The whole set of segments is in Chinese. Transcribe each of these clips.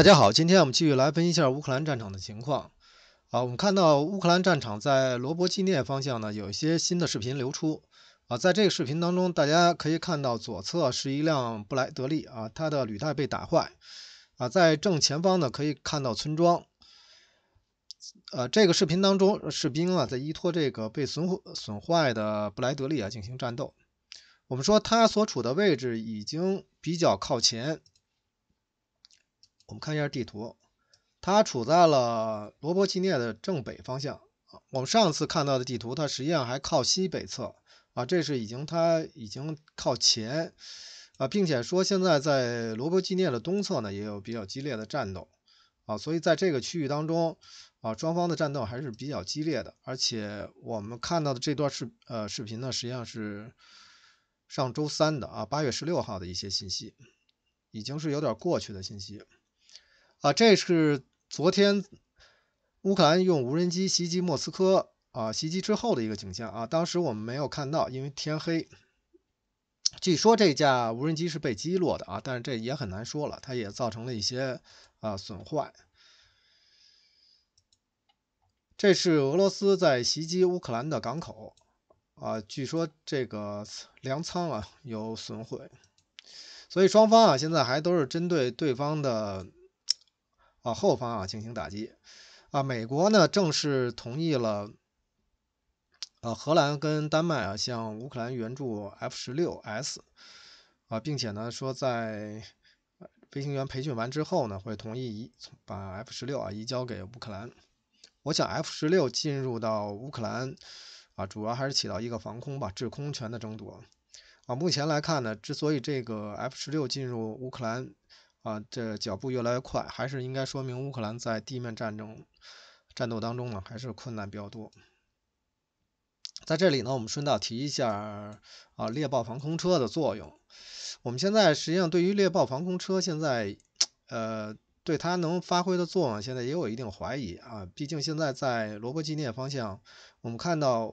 大家好，今天我们继续来分析一下乌克兰战场的情况。啊，我们看到乌克兰战场在罗伯纪念方向呢，有一些新的视频流出。啊，在这个视频当中，大家可以看到左侧是一辆布莱德利啊，它的履带被打坏。啊，在正前方呢，可以看到村庄。呃，这个视频当中，士兵啊在依托这个被损毁损坏的布莱德利啊进行战斗。我们说他所处的位置已经比较靠前。我们看一下地图，它处在了罗伯基涅的正北方向啊。我们上次看到的地图，它实际上还靠西北侧啊。这是已经它已经靠前啊，并且说现在在罗伯基涅的东侧呢也有比较激烈的战斗啊。所以在这个区域当中啊，双方的战斗还是比较激烈的。而且我们看到的这段视呃视频呢，实际上是上周三的啊，八月十六号的一些信息，已经是有点过去的信息。啊，这是昨天乌克兰用无人机袭击莫斯科啊，袭击之后的一个景象啊。当时我们没有看到，因为天黑。据说这架无人机是被击落的啊，但是这也很难说了，它也造成了一些啊损坏。这是俄罗斯在袭击乌克兰的港口啊，据说这个粮仓啊有损毁，所以双方啊现在还都是针对对方的。后方啊进行打击，啊，美国呢正式同意了，呃，荷兰跟丹麦啊向乌克兰援助 F 十六 S，啊，并且呢说在飞行员培训完之后呢会同意移把 F 十六啊移交给乌克兰。我想 F 十六进入到乌克兰啊，主要还是起到一个防空吧、制空权的争夺。啊，目前来看呢，之所以这个 F 十六进入乌克兰。啊，这脚步越来越快，还是应该说明乌克兰在地面战争战斗当中呢，还是困难比较多。在这里呢，我们顺道提一下啊，猎豹防空车的作用。我们现在实际上对于猎豹防空车现在，呃，对它能发挥的作用现在也有一定怀疑啊。毕竟现在在罗伯基涅方向，我们看到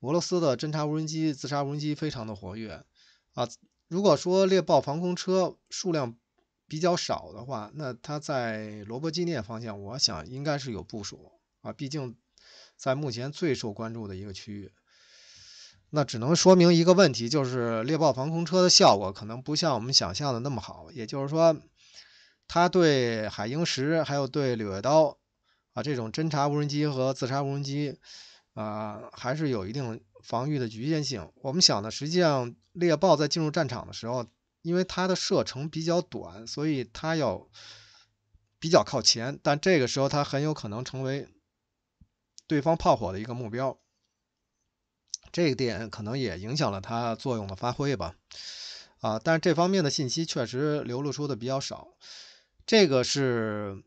俄罗斯的侦察无人机、自杀无人机非常的活跃啊。如果说猎豹防空车数量，比较少的话，那它在罗伯基涅方向，我想应该是有部署啊。毕竟，在目前最受关注的一个区域，那只能说明一个问题，就是猎豹防空车的效果可能不像我们想象的那么好。也就是说，它对海鹰十还有对柳叶刀啊这种侦察无人机和自杀无人机啊，还是有一定防御的局限性。我们想呢，实际上猎豹在进入战场的时候。因为它的射程比较短，所以它要比较靠前，但这个时候它很有可能成为对方炮火的一个目标，这一点可能也影响了它作用的发挥吧。啊，但是这方面的信息确实流露出的比较少。这个是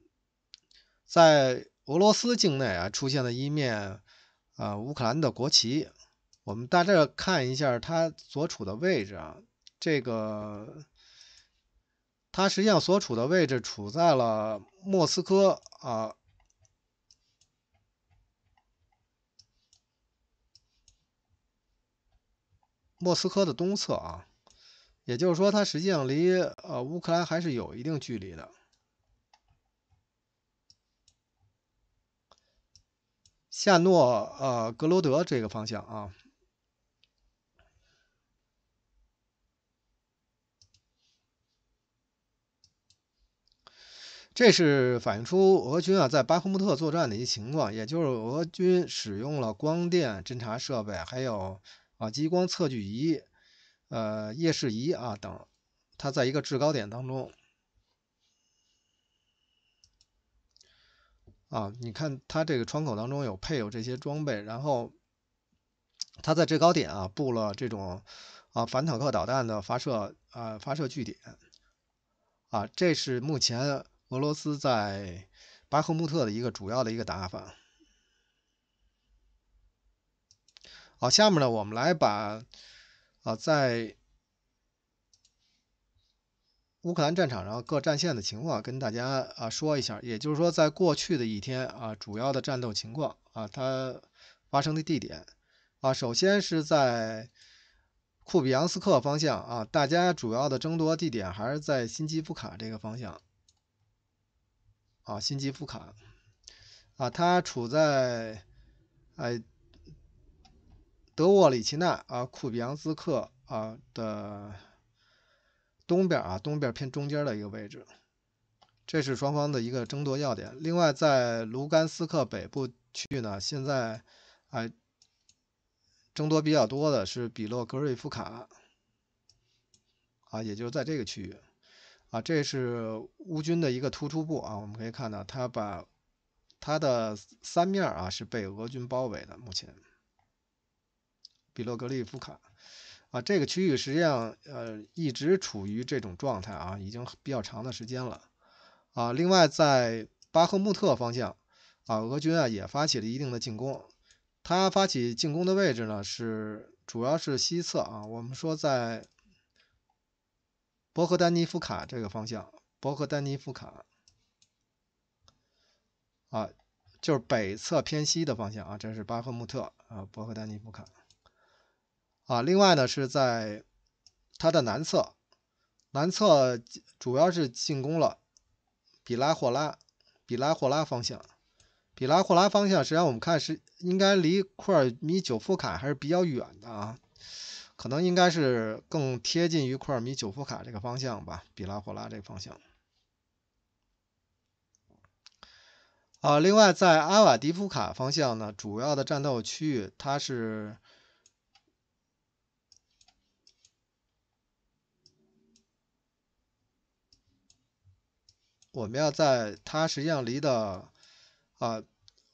在俄罗斯境内啊出现的一面啊乌克兰的国旗，我们大致看一下它所处的位置啊。这个，它实际上所处的位置处在了莫斯科啊，莫斯科的东侧啊，也就是说，它实际上离呃乌克兰还是有一定距离的，夏诺呃格罗德这个方向啊。这是反映出俄军啊在巴赫穆特作战的一些情况，也就是俄军使用了光电侦察设备，还有啊激光测距仪、呃夜视仪啊等，它在一个制高点当中啊，你看它这个窗口当中有配有这些装备，然后它在制高点啊布了这种啊反坦克导弹的发射啊发射据点啊，这是目前。俄罗斯在巴赫穆特的一个主要的一个打法。好，下面呢，我们来把啊，在乌克兰战场上各战线的情况跟大家啊说一下。也就是说，在过去的一天啊，主要的战斗情况啊，它发生的地点啊，首先是在库比扬斯克方向啊，大家主要的争夺地点还是在新基夫卡这个方向。啊，辛基夫卡啊，他处在哎德沃里奇纳啊、库比扬斯克啊的东边啊，东边偏中间的一个位置，这是双方的一个争夺要点。另外，在卢甘斯克北部区域呢，现在哎争夺比较多的是比洛格瑞夫卡啊，也就是在这个区域。啊，这是乌军的一个突出部啊，我们可以看到，他把他的三面啊是被俄军包围的。目前，比洛格利夫卡啊，这个区域实际上呃一直处于这种状态啊，已经比较长的时间了啊。另外，在巴赫穆特方向啊，俄军啊也发起了一定的进攻，他发起进攻的位置呢是主要是西侧啊，我们说在。博赫丹尼夫卡这个方向，博赫丹尼夫卡啊，就是北侧偏西的方向啊，这是巴赫穆特啊，博赫丹尼夫卡啊。另外呢，是在它的南侧，南侧主要是进攻了比拉霍拉，比拉霍拉方向，比拉霍拉方向，实际上我们看是应该离库尔米久夫卡还是比较远的啊。可能应该是更贴近于库尔米久夫卡这个方向吧，比拉霍拉这个方向。啊，另外在阿瓦迪夫卡方向呢，主要的战斗区域，它是我们要在它实际上离的啊，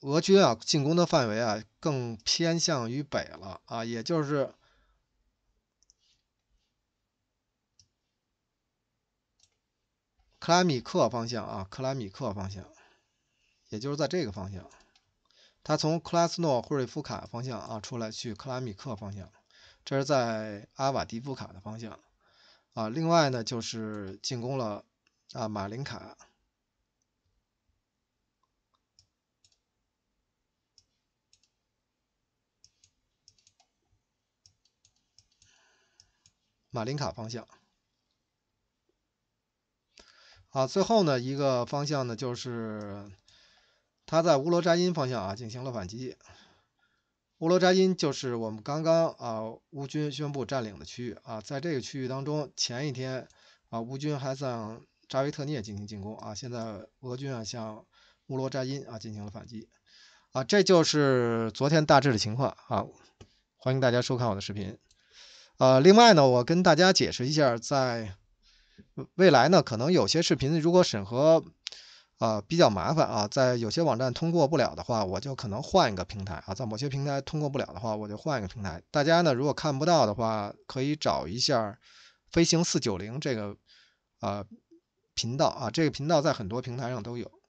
俄军啊进攻的范围啊更偏向于北了啊，也就是。克拉米克方向啊，克拉米克方向，也就是在这个方向，他从克拉斯诺霍瑞夫卡方向啊出来去克拉米克方向，这是在阿瓦迪夫卡的方向啊。另外呢，就是进攻了啊马林卡，马林卡方向。啊，最后呢一个方向呢，就是他在乌罗扎因方向啊进行了反击。乌罗扎因就是我们刚刚啊乌军宣布占领的区域啊，在这个区域当中，前一天啊乌军还向扎维特涅进行进攻啊，现在俄军啊向乌罗扎因啊进行了反击啊，这就是昨天大致的情况啊。欢迎大家收看我的视频。呃，另外呢，我跟大家解释一下，在。未来呢，可能有些视频如果审核啊比较麻烦啊，在有些网站通过不了的话，我就可能换一个平台啊，在某些平台通过不了的话，我就换一个平台。大家呢，如果看不到的话，可以找一下“飞行四九零”这个啊频道啊，这个频道在很多平台上都有。